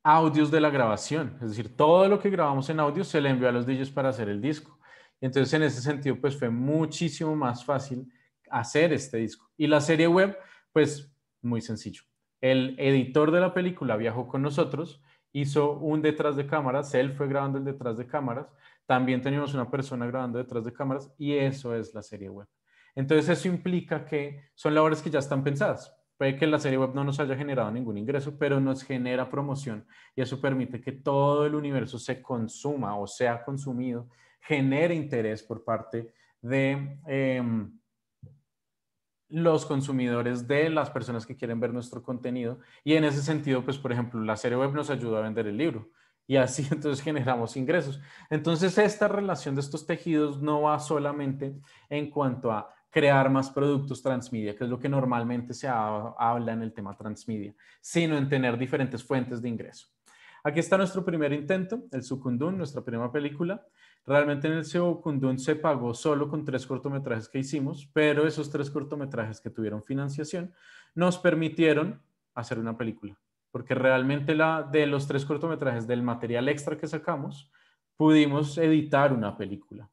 audios de la grabación. Es decir, todo lo que grabamos en audio se le envió a los DJs para hacer el disco. Entonces, en ese sentido, pues fue muchísimo más fácil hacer este disco. Y la serie web, pues muy sencillo. El editor de la película viajó con nosotros, hizo un detrás de cámaras, él fue grabando el detrás de cámaras, también teníamos una persona grabando detrás de cámaras y eso es la serie web. Entonces eso implica que son labores que ya están pensadas. Puede que la serie web no nos haya generado ningún ingreso, pero nos genera promoción y eso permite que todo el universo se consuma o sea consumido, genere interés por parte de... Em, los consumidores de las personas que quieren ver nuestro contenido. Y en ese sentido, pues, por ejemplo, la serie web nos ayuda a vender el libro y así (laughs) entonces generamos ingresos. Entonces, esta relación de estos tejidos no va solamente en cuanto a crear más productos transmedia, que es lo que normalmente se habla en el tema transmedia, sino en tener diferentes fuentes de ingreso. Aquí está nuestro primer intento, el Sukundun, nuestra primera película. Realmente en el CEO Kundun se pagó solo con tres cortometrajes que hicimos, pero esos tres cortometrajes que tuvieron financiación nos permitieron hacer una película, porque realmente la, de los tres cortometrajes del material extra que sacamos, pudimos editar una película.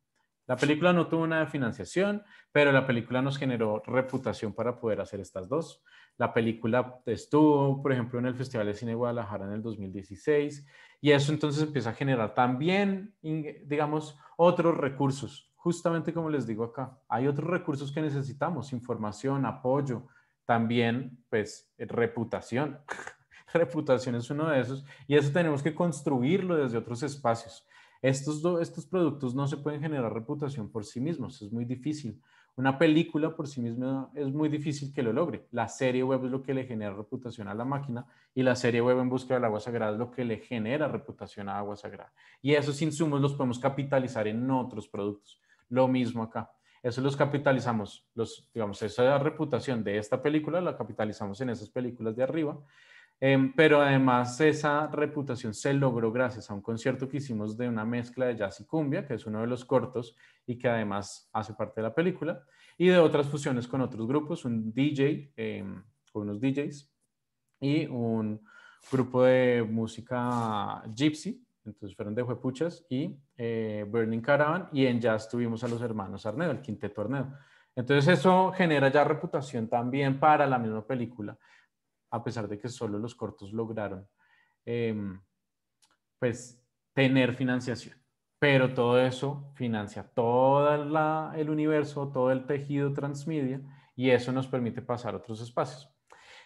La película no tuvo una financiación, pero la película nos generó reputación para poder hacer estas dos. La película estuvo, por ejemplo, en el Festival de Cine Guadalajara en el 2016 y eso entonces empieza a generar también, digamos, otros recursos. Justamente como les digo acá, hay otros recursos que necesitamos, información, apoyo, también, pues, reputación. (laughs) reputación es uno de esos y eso tenemos que construirlo desde otros espacios. Estos, estos productos no se pueden generar reputación por sí mismos, es muy difícil. Una película por sí misma es muy difícil que lo logre. La serie web es lo que le genera reputación a la máquina y la serie web en búsqueda del agua sagrada es lo que le genera reputación a agua sagrada. Y esos insumos los podemos capitalizar en otros productos. Lo mismo acá. Eso los capitalizamos, los, digamos, esa reputación de esta película la capitalizamos en esas películas de arriba Em, pero además esa reputación se logró gracias a un concierto que hicimos de una mezcla de jazz y cumbia, que es uno de los cortos y que además hace parte de la película, y de otras fusiones con otros grupos, un DJ, em, con unos DJs, y un grupo de música gypsy, entonces fueron de Huepuchas y eh, Burning Caravan, y en jazz tuvimos a los hermanos Arnedo, el quinteto Arnedo. Entonces eso genera ya reputación también para la misma película a pesar de que solo los cortos lograron, em, pues, tener financiación. Pero todo eso financia todo el universo, todo el tejido transmedia, y eso nos permite pasar a otros espacios.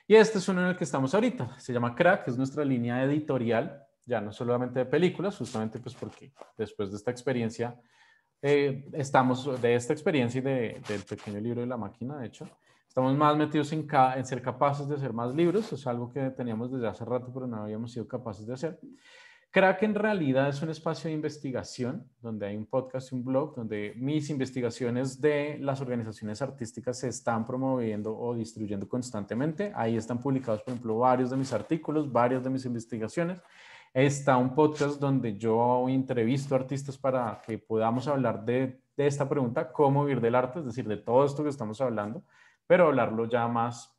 Y este es uno en el que estamos ahorita, se llama Crack, es nuestra línea editorial, ya no solamente de películas, justamente pues porque después de esta experiencia, eh, estamos de esta experiencia y del pequeño libro de la máquina, de hecho, Estamos más metidos en, en, ser capaces de hacer más libros, es algo que teníamos desde hace rato, pero no habíamos sido capaces de hacer. Crack en realidad es un espacio de investigación, donde hay un podcast y un blog, donde mis investigaciones de las organizaciones artísticas se están promoviendo o distribuyendo constantemente. Ahí están publicados, por ejemplo, varios de mis artículos, varias de mis investigaciones. Está un podcast donde yo entrevisto artistas para que podamos hablar de esta pregunta, cómo vivir del arte, es decir, de todo esto que estamos hablando pero hablarlo ya más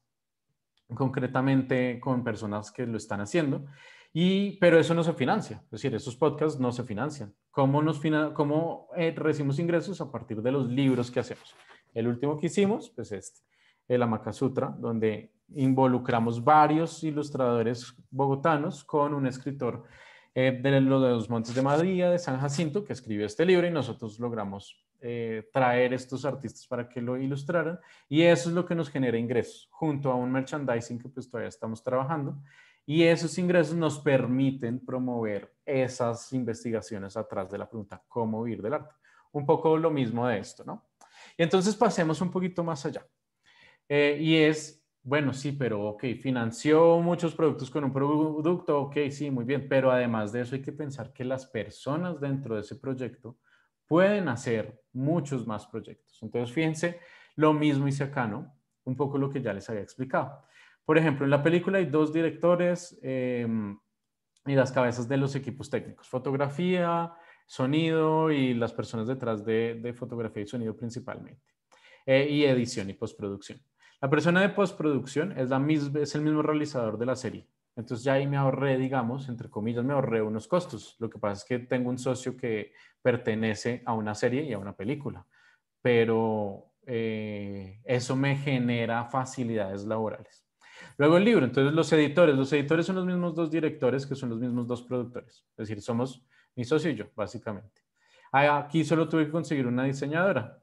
concretamente con personas que lo están haciendo. Y, pero eso no se financia, es decir, esos podcasts no se financian. ¿Cómo, nos eh, recibimos ingresos? A partir de los libros que hacemos. El último que hicimos, pues este, el Amaka Sutra, donde involucramos varios ilustradores bogotanos con un escritor de eh, de los Montes de Madrid, de San Jacinto, que escribió este libro y nosotros logramos eh, traer estos artistas para que lo ilustraran y eso es lo que nos genera ingresos junto a un merchandising que pues todavía estamos trabajando y esos ingresos nos permiten promover esas investigaciones atrás de la pregunta ¿cómo vivir del arte? Un poco lo mismo de esto, ¿no? Y entonces pasemos un poquito más allá. Eh, y es, bueno, sí, pero ok, financió muchos productos con un producto, ok, sí, muy bien, pero además de eso hay que pensar que las personas dentro de ese proyecto pueden hacer muchos más proyectos. Entonces, fíjense, lo mismo hice acá, ¿no? Un poco lo que ya les había explicado. Por ejemplo, en la película hay dos directores em, y las cabezas de los equipos técnicos, fotografía, sonido y las personas detrás de, fotografía y sonido principalmente, eh, y edición y postproducción. La persona de postproducción es, la es el mismo realizador de la serie, entonces ya ahí me ahorré, digamos, entre comillas, me ahorré unos costos. Lo que pasa es que tengo un socio que pertenece a una serie y a una película, pero eh, eso me genera facilidades laborales. Luego el libro, entonces los editores, los editores son los mismos dos directores que son los mismos dos productores, es decir, somos mi socio y yo, básicamente. Aquí solo tuve que conseguir una diseñadora,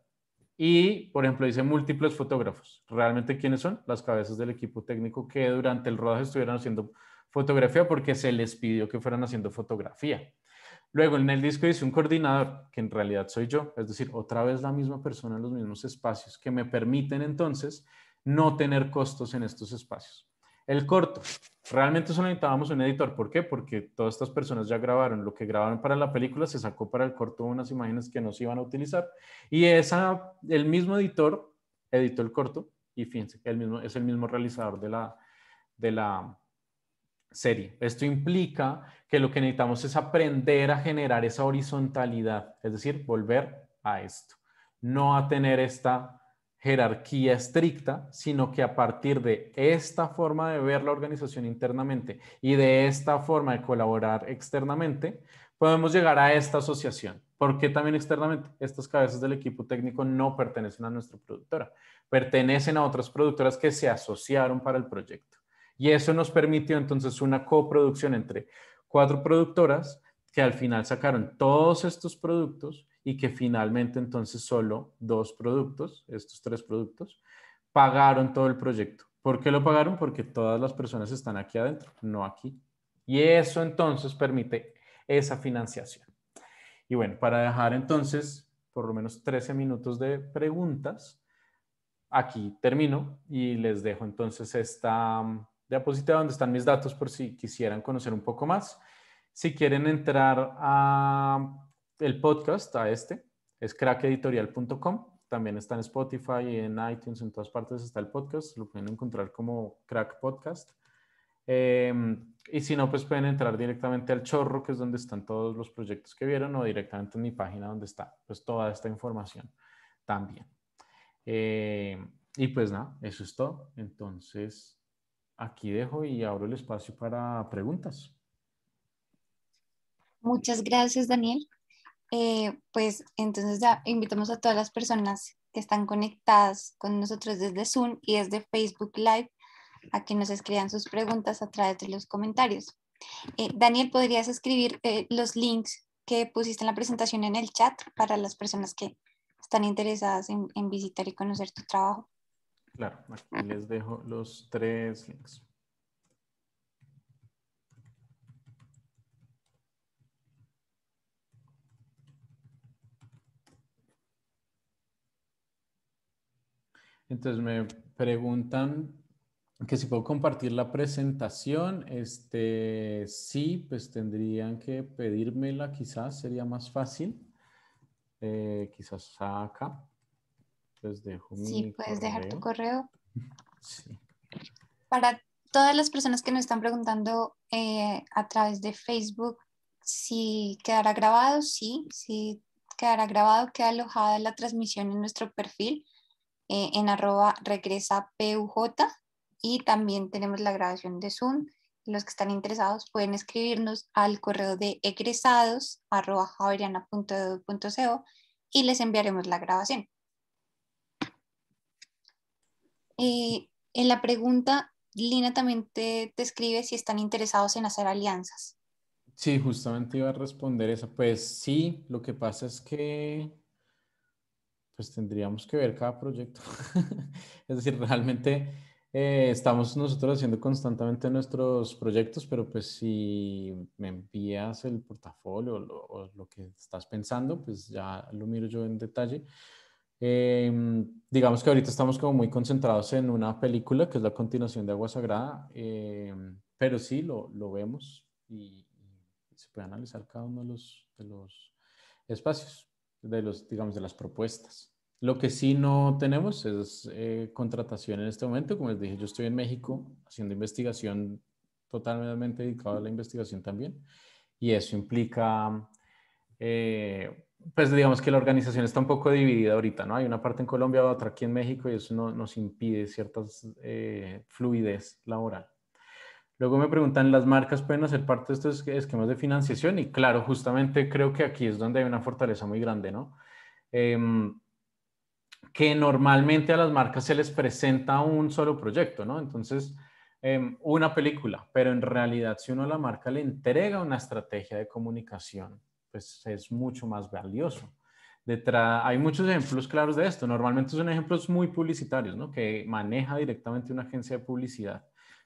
y, por ejemplo, dice múltiples fotógrafos. ¿Realmente quiénes son? Las cabezas del equipo técnico que durante el rodaje estuvieron haciendo fotografía porque se les pidió que fueran haciendo fotografía. Luego en el disco dice un coordinador, que en realidad soy yo, es decir, otra vez la misma persona en los mismos espacios, que me permiten entonces no tener costos en estos espacios. El corto. Realmente solo necesitábamos un editor. ¿Por qué? Porque todas estas personas ya grabaron. Lo que grabaron para la película se sacó para el corto unas imágenes que no se iban a utilizar. Y esa, el mismo editor editó el corto. Y fíjense que el mismo, es el mismo realizador de la, de la serie. Esto implica que lo que necesitamos es aprender a generar esa horizontalidad. Es decir, volver a esto. No a tener esta jerarquía estricta, sino que a partir de esta forma de ver la organización internamente y de esta forma de colaborar externamente, podemos llegar a esta asociación. ¿Por qué también externamente? Estas cabezas del equipo técnico no pertenecen a nuestra productora, pertenecen a otras productoras que se asociaron para el proyecto. Y eso nos permitió entonces una coproducción entre cuatro productoras que al final sacaron todos estos productos y que finalmente entonces solo dos productos, estos tres productos, pagaron todo el proyecto. ¿Por qué lo pagaron? Porque todas las personas están aquí adentro, no aquí. Y eso entonces permite esa financiación. Y bueno, para dejar entonces por lo menos 13 minutos de preguntas, aquí termino y les dejo entonces esta mm, diapositiva donde están mis datos por si quisieran conocer un poco más. Si quieren entrar a el podcast a este es crackeditorial.com. También está en Spotify, en iTunes, en todas partes está el podcast. Lo pueden encontrar como Crack Podcast. Em, y si no, pues pueden entrar directamente al chorro, que es donde están todos los proyectos que vieron, o directamente en mi página donde está pues toda esta información también. Em, y pues nada, eso es todo. Entonces, aquí dejo y abro el espacio para preguntas. Muchas gracias, Daniel. Eh, pues entonces ya invitamos a todas las personas que están conectadas con nosotros desde Zoom y desde Facebook Live a que nos escriban sus preguntas a través de los comentarios. Eh, Daniel, ¿podrías escribir eh, los links que pusiste en la presentación en el chat para las personas que están interesadas en, visitar y conocer tu trabajo? Claro, aquí les dejo los tres links. Entonces me preguntan que si puedo compartir la presentación, este, sí, pues tendrían que pedírmela quizás, sería más fácil. Eh, quizás acá. sí, puedes dejar tu correo. (laughs) Para todas las personas que nos están preguntando eh, a través de Facebook, si quedará grabado, sí, si quedará grabado, queda alojada la transmisión en nuestro perfil eh, en arroba regresa PUJ y también tenemos la grabación de Zoom. Los que están interesados pueden escribirnos al correo de egresados arroba y les enviaremos la grabación. Eh, en la pregunta, Lina también te, escribe si están interesados en hacer alianzas. Sí, justamente iba a responder eso Pues sí, lo que pasa es que pues tendríamos que ver cada proyecto. (laughs) es decir, realmente eh, estamos nosotros haciendo constantemente nuestros proyectos, pero pues si me envías el portafolio o lo, que estás pensando, pues ya lo miro yo en detalle. Em, digamos que ahorita estamos como muy concentrados en una película que es la continuación de Agua Sagrada, em, pero sí lo, lo vemos y, se puede analizar cada uno de los, de los espacios de los, digamos, de las propuestas. Lo que sí no tenemos es eh, contratación en este momento. Como les dije, yo estoy en México haciendo investigación totalmente dedicado a la investigación también. Y eso implica, eh, pues digamos que la organización está un poco dividida ahorita, ¿no? Hay una parte en Colombia, otra aquí en México y eso no, nos impide ciertas eh, fluidez laboral. Luego me preguntan, ¿las marcas pueden hacer parte de estos esquemas de financiación? Y claro, justamente creo que aquí es donde hay una fortaleza muy grande, ¿no? Em, que normalmente a las marcas se les presenta un solo proyecto, ¿no? Entonces, em, una película, pero en realidad si uno a la marca le entrega una estrategia de comunicación, pues es mucho más valioso. Detrás, hay muchos ejemplos claros de esto. Normalmente son ejemplos muy publicitarios, ¿no? Que maneja directamente una agencia de publicidad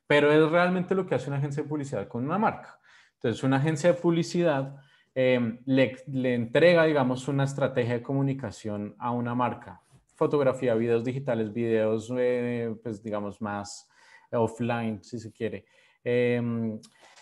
pero es realmente lo que hace una agencia de publicidad con una marca. Entonces, una agencia de publicidad em, le, entrega, digamos, una estrategia de comunicación a una marca. Fotografía, videos digitales, videos, eh, pues, digamos, más offline, si se quiere. Em,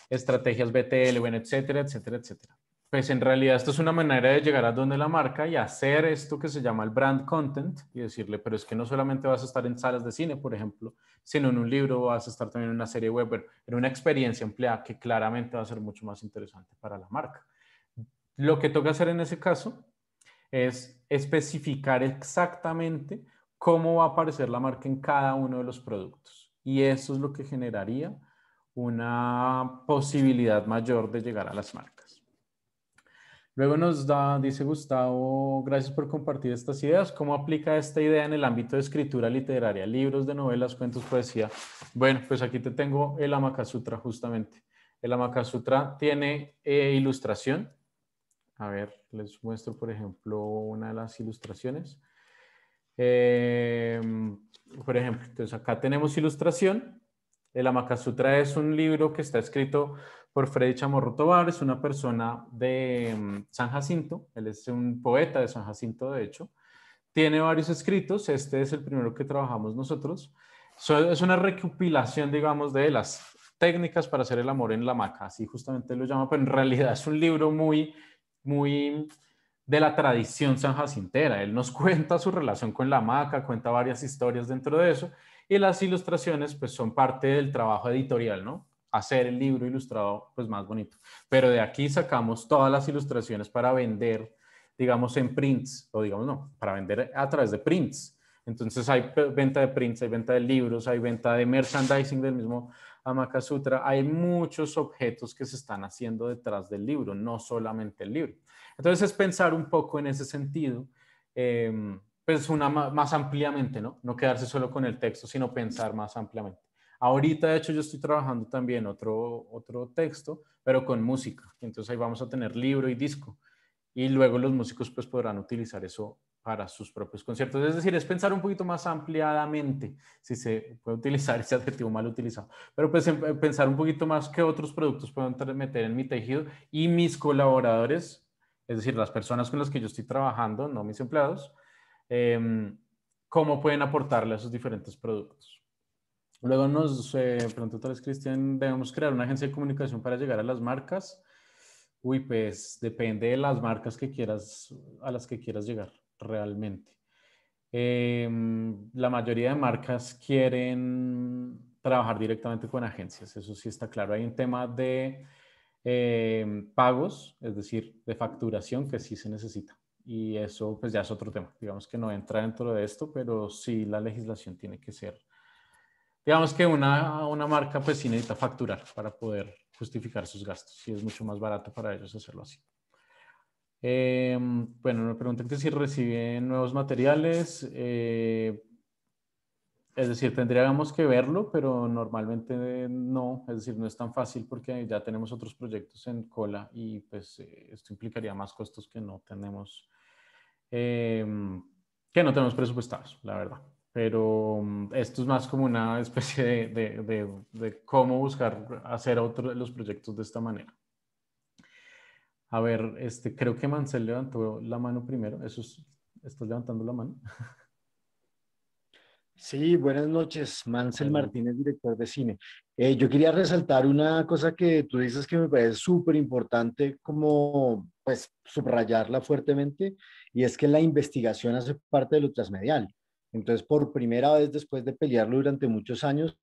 estrategias BTL, bueno, etcétera, etcétera, etcétera. Pues en realidad esto es una manera de llegar a donde la marca y hacer esto que se llama el brand content y decirle, pero es que no solamente vas a estar en salas de cine, por ejemplo, sino en un libro, vas a estar también en una serie web, pero en una experiencia empleada que claramente va a ser mucho más interesante para la marca. Lo que toca hacer en ese caso es especificar exactamente cómo va a aparecer la marca en cada uno de los productos. Y eso es lo que generaría una posibilidad mayor de llegar a las marcas. Luego nos da, dice Gustavo, gracias por compartir estas ideas. ¿Cómo aplica esta idea en el ámbito de escritura literaria? Libros de novelas, cuentos, poesía. Bueno, pues aquí te tengo el Amakasutra justamente. El Amakasutra tiene eh, ilustración. A ver, les muestro por ejemplo una de las ilustraciones. Em, por ejemplo, entonces acá tenemos ilustración. El Amakasutra es un libro que está escrito por Freddy Chamorro Tobar, es una persona de mm, San Jacinto, él es un poeta de San Jacinto, de hecho. Tiene varios escritos, este es el primero que trabajamos nosotros. es una recopilación, digamos, de las técnicas para hacer el amor en la maca, así justamente lo llama, pero en realidad es un libro muy, muy de la tradición sanjacintera. Él nos (laughs) cuenta su relación con la maca, cuenta varias historias dentro de eso, y las ilustraciones pues son parte del trabajo editorial, ¿no? hacer el libro ilustrado pues más bonito. Pero de aquí sacamos todas las ilustraciones para vender, digamos, en prints, o digamos, no, para vender a través de prints. Entonces hay venta de prints, hay venta de libros, hay venta de merchandising del mismo Sutra. Hay muchos objetos que se están haciendo detrás del libro, no solamente el libro. Entonces es pensar un poco en ese sentido, em, pues una más ampliamente, ¿no? No quedarse solo con el texto, sino pensar más ampliamente. Ahorita, de hecho, yo estoy trabajando también otro, otro texto, pero con música. Entonces ahí vamos a tener libro y disco. Y luego los músicos pues podrán utilizar eso para sus propios conciertos. Es decir, es pensar un poquito más ampliadamente, si se puede utilizar (laughs) ese adjetivo mal utilizado, pero pues em, pensar un poquito más qué otros productos pueden meter en mi tejido y mis colaboradores, es decir, las personas con las que yo estoy trabajando, no mis empleados, em, cómo pueden aportarle a esos diferentes productos. Luego nos eh, preguntó tal vez Cristian, ¿debemos crear una agencia de comunicación para llegar a las marcas? Uy, pues depende de las marcas que quieras, a las que quieras llegar realmente. Em, la mayoría de marcas quieren trabajar directamente con agencias, eso sí está claro. Hay un tema de em, pagos, es decir, de facturación que sí se necesita. Y eso pues ya es otro tema. Digamos que no entra dentro de esto, pero sí la legislación tiene que ser digamos que una, una marca pues sí necesita facturar para poder justificar sus gastos y es mucho más barato para ellos hacerlo así. Eh, bueno, me preguntan que si reciben nuevos materiales. Eh, es decir, tendríamos que verlo, pero normalmente no. Es decir, no es tan fácil porque ya tenemos otros proyectos en cola y pues eh, esto implicaría más costos que no tenemos, que no tenemos presupuestados, la verdad pero mm, esto es más como una (laughs) especie de, cómo buscar hacer otros los proyectos de esta manera. A ver, este, creo que Mancel levantó la mano primero. Eso es, ¿Estás levantando la mano? (laughs) Sí, buenas noches. Mancel Martínez, director de cine. Eh, yo quería resaltar una cosa que tú dices que me parece súper importante como pues subrayarla fuertemente y es que la investigación hace parte de lo transmedial. Entonces, por primera vez después de pelearlo durante muchos años,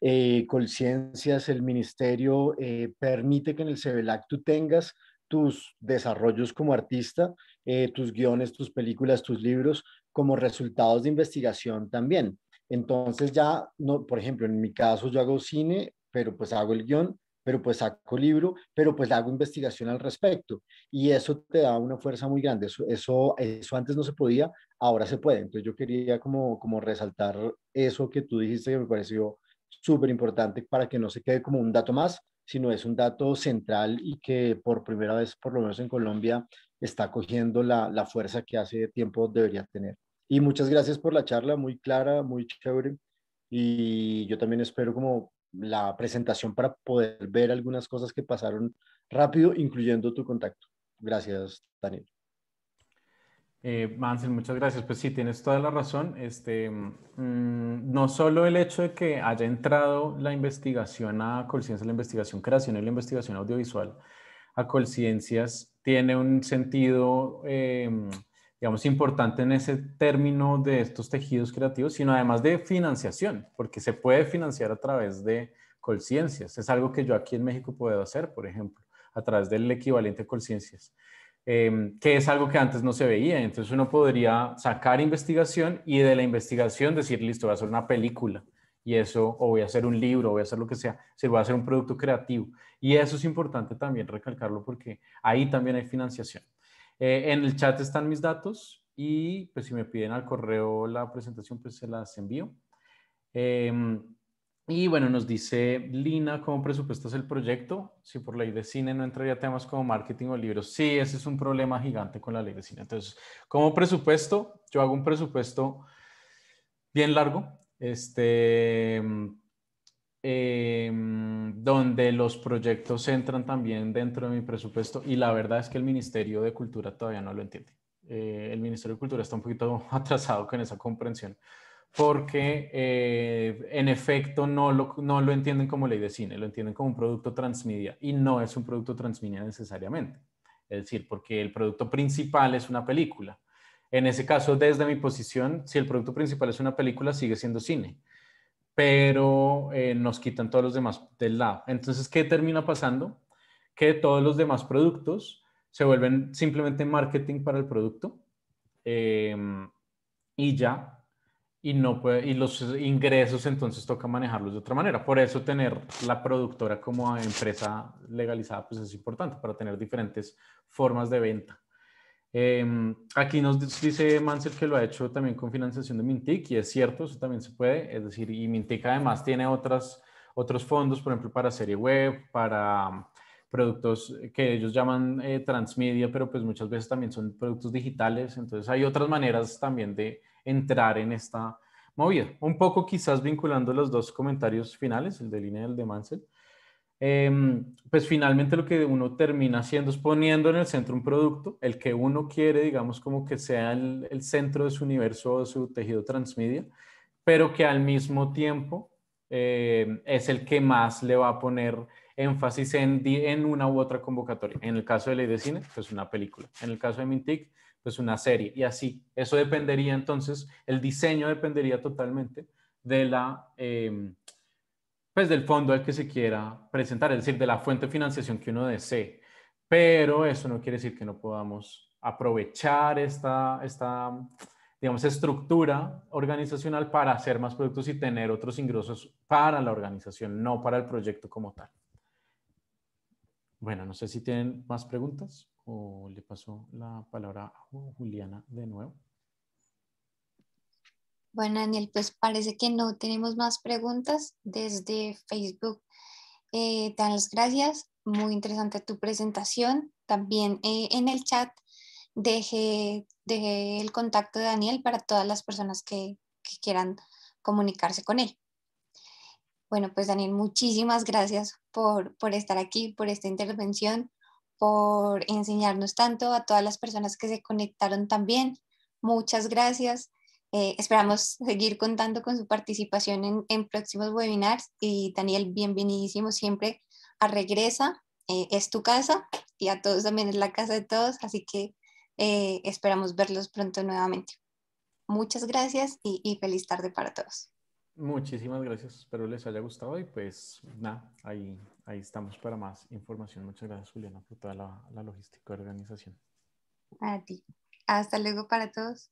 eh, ciencias el ministerio, eh, permite que en el CBLAC tú tengas tus desarrollos como artista, eh, tus guiones, tus películas, tus libros, como resultados de investigación también. Entonces ya, no, por ejemplo, en mi caso yo hago cine, pero pues hago el guión, pero pues saco libro, pero pues hago investigación al respecto. Y eso te da una fuerza muy grande. Eso, eso, eso antes no se podía, ahora se puede. Entonces yo quería como, como resaltar eso que tú dijiste que me pareció súper importante para que no se quede como un dato más, sino es un dato central y que por primera vez, por lo menos en Colombia, está cogiendo la, la fuerza que hace tiempo debería tener. Y muchas gracias por la charla, muy clara, muy chévere. Y yo también espero como la presentación para poder ver algunas cosas que pasaron rápido, incluyendo tu contacto. Gracias, Daniel. Eh, muchas gracias. Pues sí, tienes toda la razón. Este, mm, no solo el hecho de que haya entrado la investigación a Colciencias, la investigación creación y la investigación audiovisual a Colciencias tiene un sentido eh, digamos, importante en ese término de estos tejidos creativos, sino además de financiación, porque se puede financiar a través de Colciencias. Es algo que yo aquí en México puedo hacer, por ejemplo, a través del equivalente Colciencias, em, que es algo que antes no se veía. Entonces uno podría sacar investigación y de la investigación decir, listo, voy a hacer una película y eso, o voy a hacer un libro, o voy a hacer lo que sea, se va a hacer un producto creativo. Y eso es importante también recalcarlo porque ahí también hay financiación. Eh, en el chat están mis datos y pues si me piden al correo la presentación, pues se las envío. Em, y bueno, nos dice Lina, ¿cómo presupuestas el proyecto? Si por ley de cine no entraría temas como marketing o libros. Sí, ese es un problema gigante con la ley de cine. Entonces, ¿Cómo presupuesto, yo hago un presupuesto bien largo. Este, Em, donde los proyectos entran también dentro de mi presupuesto y la verdad es que el Ministerio de Cultura todavía no lo entiende. Eh, el Ministerio de Cultura está un poquito (laughs) atrasado con esa comprensión porque eh, en efecto no lo, no lo entienden como ley de cine, lo entienden como un producto transmedia y no es un producto transmedia necesariamente. Es decir, porque el producto principal es una película. En ese caso, desde mi posición, si el producto principal es una película, sigue siendo cine pero eh, nos quitan todos los demás del lado. Entonces, ¿qué termina pasando? Que todos los demás productos se vuelven simplemente marketing para el producto em, y ya. Y, no y los ingresos entonces toca manejarlos de otra manera. Por eso tener la productora como empresa legalizada pues es importante para tener diferentes formas de venta. Em, aquí nos dice Mansell que lo ha hecho también con financiación de Mintic y es cierto, eso también se puede. Es decir, y Mintic además tiene otras, otros fondos, por ejemplo, para serie web, para um, productos que ellos llaman eh, transmedia, pero pues muchas veces también son productos digitales. Entonces hay otras maneras también de entrar en esta movida. Un poco quizás vinculando los dos comentarios finales, el de línea y el de Mansell. Em, pues finalmente lo que uno termina haciendo es poniendo en el centro un producto, el que uno quiere, digamos, como que sea el, centro de su universo, de su tejido transmedia, pero que al mismo tiempo em, es el que más le va a poner énfasis en, en una u otra convocatoria. En el caso de Ley de Cine, pues una película. En el caso de Mintic, pues una serie. Y así, eso dependería entonces, el diseño dependería totalmente de la... Em, pues del fondo al que se quiera presentar, es decir, de la fuente de financiación que uno desee. Pero eso no quiere decir que no podamos aprovechar esta, esta digamos, estructura organizacional para hacer más productos y tener otros ingresos para la organización, no para el proyecto como tal. Bueno, no sé si tienen más preguntas o le paso la palabra a Juliana de nuevo. Bueno, Daniel, pues parece que no tenemos más preguntas desde Facebook. Eh, las gracias, muy interesante tu presentación. También eh, en el chat dejé, el contacto de Daniel para todas las personas que, quieran comunicarse con él. Bueno, pues Daniel, muchísimas gracias por, por, estar aquí, por esta intervención, por enseñarnos tanto a todas las personas que se conectaron también. Muchas gracias. Eh, esperamos seguir contando con su participación en, próximos webinars y Daniel, bienvenidísimo siempre a Regresa. Eh, es tu casa y a todos también es la casa de todos, así que eh, esperamos verlos pronto nuevamente. Muchas gracias y, feliz tarde para todos. Muchísimas gracias, espero les haya gustado y pues nada, ahí, ahí estamos para más información. Muchas gracias Juliana por toda la, la logística de organización. A ti. Hasta luego para todos.